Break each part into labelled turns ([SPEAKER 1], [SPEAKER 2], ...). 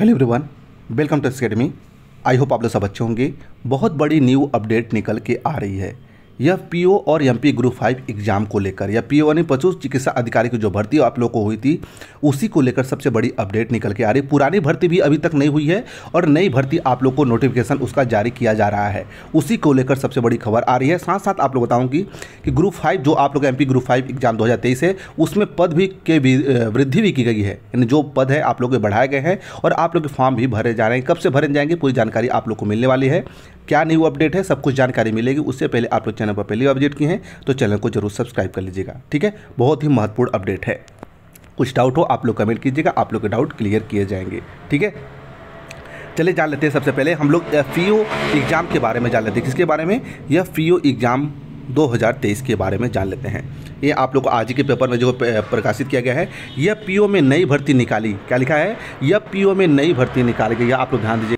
[SPEAKER 1] hello everyone welcome to academy I hope आप लोग सब अच्छे होंगे बहुत बड़ी न्यू अपडेट निकल के आ रही है यह पीओ और एमपी ग्रुप फाइव एग्जाम को लेकर या पीओ यानी पशु चिकित्सा अधिकारी की जो भर्ती आप लोग को हुई थी उसी को लेकर सबसे बड़ी अपडेट निकल के आ रही पुरानी भर्ती भी अभी तक नहीं हुई है और नई भर्ती आप लोग को नोटिफिकेशन उसका जारी किया जा रहा है उसी को लेकर सबसे बड़ी खबर आ रही है साथ साथ आप लोग बताऊँगी कि ग्रुप फाइव जो आप लोग एम ग्रुप फाइव एग्जाम दो है उसमें पद भी के वृद्धि भी की गई है यानी जो पद है आप लोग बढ़ाए गए हैं और आप लोग के फॉर्म भी भरे जा रहे हैं कब से भरे जाएंगे पूरी जानकारी आप लोग को मिलने वाली है क्या न्यू अपडेट है सब कुछ जानकारी मिलेगी उससे पहले आप लोग चैनल पर पहली अपडेट किए हैं तो चैनल को जरूर सब्सक्राइब कर लीजिएगा ठीक है बहुत ही महत्वपूर्ण अपडेट है कुछ डाउट हो आप लोग कमेंट कीजिएगा आप लोग के डाउट क्लियर किए जाएंगे ठीक है चले जान लेते हैं सबसे पहले हम लोग एफ एग्ज़ाम के बारे में जान लेते हैं किसके बारे में यह एफ एग्ज़ाम 2023 के बारे में जान लेते हैं ये आप लोग को आज के पेपर में जो प्रकाशित किया गया है यह पीओ में नई भर्ती निकाली क्या लिखा है यह पीओ में नई भर्ती निकाली गई आप लोग ध्यान दीजिए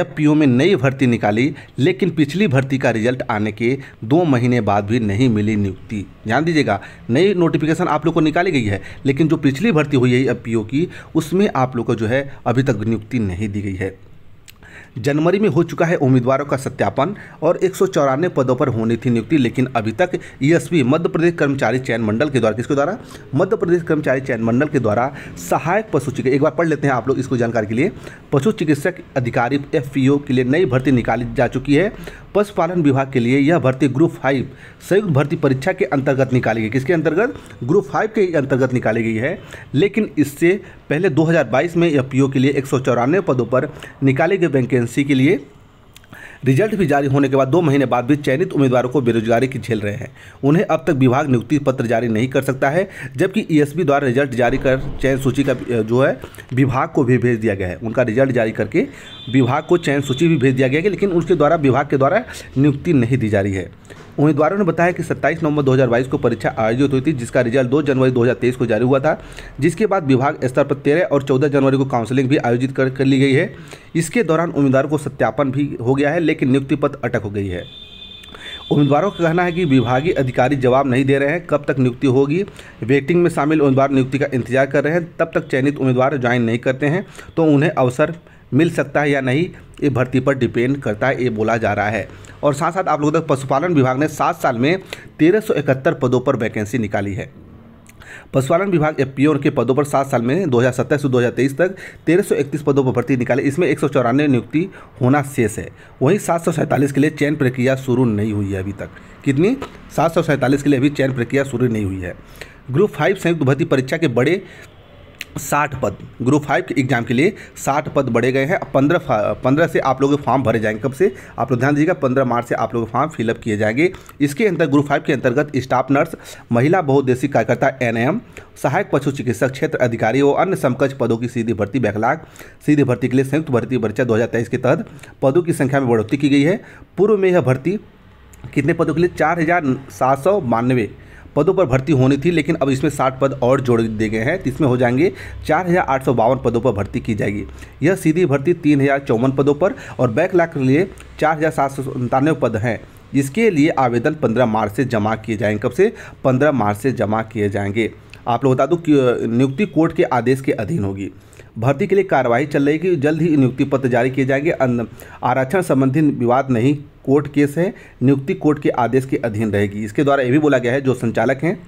[SPEAKER 1] एफपीओ में नई भर्ती निकाली लेकिन पिछली भर्ती का रिजल्ट आने के दो महीने बाद भी नहीं मिली नियुक्ति ध्यान दीजिएगा नई नोटिफिकेशन आप लोग को निकाली गई है लेकिन जो पिछली भर्ती हुई है एफ की उसमें आप लोग को जो है अभी तक नियुक्ति नहीं दी गई है जनवरी में हो चुका है उम्मीदवारों का सत्यापन और एक पदों पर होनी थी नियुक्ति लेकिन अभी तक ईएसपी मध्य प्रदेश कर्मचारी चयन मंडल के द्वारा किसके द्वारा मध्य प्रदेश कर्मचारी चयन मंडल के द्वारा सहायक पशु चिकित्सक एक बार पढ़ लेते हैं आप लोग इसको जानकारी के लिए पशु चिकित्सक अधिकारी एफ के लिए नई भर्ती निकाली जा चुकी है पशुपालन विभाग के लिए यह भर्ती ग्रुप फाइव संयुक्त भर्ती परीक्षा के अंतर्गत निकाली गई किसके अंतर्गत ग्रुप फाइव के अंतर्गत निकाली गई है लेकिन इससे पहले 2022 में एफ के लिए एक पदों पर निकाली गई वैकेंसी वैकेंसी के लिए रिजल्ट भी जारी होने के बाद दो महीने बाद भी चयनित उम्मीदवारों को बेरोजगारी की झेल रहे हैं उन्हें अब तक विभाग नियुक्ति पत्र जारी नहीं कर सकता है जबकि ईएसबी e द्वारा रिजल्ट जारी कर चयन सूची का जो है विभाग को भी भेज दिया गया है उनका रिजल्ट जारी करके विभाग को चयन सूची भी भेज दिया गया है लेकिन उसके द्वारा विभाग के द्वारा नियुक्ति नहीं दी जा रही है उम्मीदवारों ने बताया कि 27 नवंबर 2022 को परीक्षा आयोजित हुई थी जिसका रिजल्ट 2 जनवरी 2023 को जारी हुआ था जिसके बाद विभाग स्तर पर 13 और 14 जनवरी को काउंसलिंग भी आयोजित कर, कर ली गई है इसके दौरान उम्मीदवारों को सत्यापन भी हो गया है लेकिन नियुक्ति पत्र अटक हो गई है उम्मीदवारों का कहना है कि विभागीय अधिकारी जवाब नहीं दे रहे हैं कब तक नियुक्ति होगी वेटिंग में शामिल उम्मीदवार नियुक्ति का इंतजार कर रहे हैं तब तक चयनित उम्मीदवार ज्वाइन नहीं करते हैं तो उन्हें अवसर मिल सकता है या नहीं ये भर्ती पर डिपेंड करता है ये बोला जा रहा है और साथ साथ आप लोगों तक पशुपालन विभाग ने सात साल में तेरह पदों पर वैकेंसी निकाली है पशुपालन विभाग एफ के पदों पर सात साल में 2017 से 2023 तक 1331 पदों पर भर्ती निकाले इसमें एक नियुक्ति होना शेष है वहीं सात के लिए चयन प्रक्रिया शुरू नहीं हुई है अभी तक कितनी सात के लिए अभी चयन प्रक्रिया शुरू नहीं हुई है ग्रुप फाइव संयुक्त भर्ती परीक्षा के बड़े साठ पद ग्रुप फाइव के एग्जाम के लिए साठ पद बढ़े गए हैं पंद्रह पंद्रह से आप लोग फॉर्म भरे जाएंगे कब से आप लोग ध्यान दीजिएगा पंद्रह मार्च से आप लोग फॉर्म फिलअप किए जाएंगे इसके अंदर ग्रुप फाइव के अंतर्गत स्टाफ नर्स महिला बहुद्देशी कार्यकर्ता एन सहायक पशु चिकित्सक क्षेत्र अधिकारी और अन्य समकक्ष पदों की सीधी भर्ती बैकलाग सीधी भर्ती के लिए संयुक्त भर्ती परीक्षा दो के तहत पदों की संख्या में बढ़ोतरी की गई है पूर्व में यह भर्ती कितने पदों के लिए चार हज़ार सात सौ बानवे पदों पर भर्ती होनी थी लेकिन अब इसमें साठ पद और जोड़ दिए गए हैं इसमें हो जाएंगे चार पदों पर भर्ती की जाएगी यह सीधी भर्ती तीन पदों पर और लाख के लिए चार पद हैं जिसके लिए आवेदन 15 मार्च से जमा किए जाएंगे कब से 15 मार्च से जमा किए जाएंगे आप लोग बता दूँ कि नियुक्ति कोर्ट के आदेश के अधीन होगी भर्ती के लिए कार्रवाई चल रही है कि जल्द ही नियुक्ति पत्र जारी किए जाएंगे आरक्षण संबंधी विवाद नहीं कोर्ट केस है नियुक्ति कोर्ट के आदेश के अधीन रहेगी इसके द्वारा ये भी बोला गया है जो संचालक हैं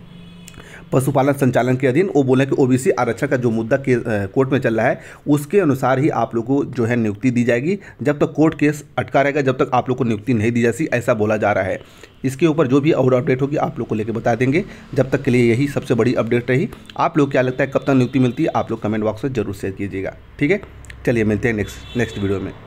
[SPEAKER 1] पशुपालन संचालन के अधीन वो बोले कि ओबीसी आरक्षण का जो मुद्दा के कोर्ट में चल रहा है उसके अनुसार ही आप लोग को जो है नियुक्ति दी जाएगी जब तक कोर्ट केस अटका रहेगा जब तक आप लोग को नियुक्ति नहीं दी जाती ऐसा बोला जा रहा है इसके ऊपर जो भी और अपडेट होगी आप लोग को लेकर बता देंगे जब तक के लिए यही सबसे बड़ी अपडेट रही आप लोग क्या लगता है कब तक नियुक्ति मिलती है आप लोग कमेंट बॉक्स में जरूर शेयर कीजिएगा ठीक है चलिए मिलते हैं नेक्स्ट नेक्स्ट वीडियो में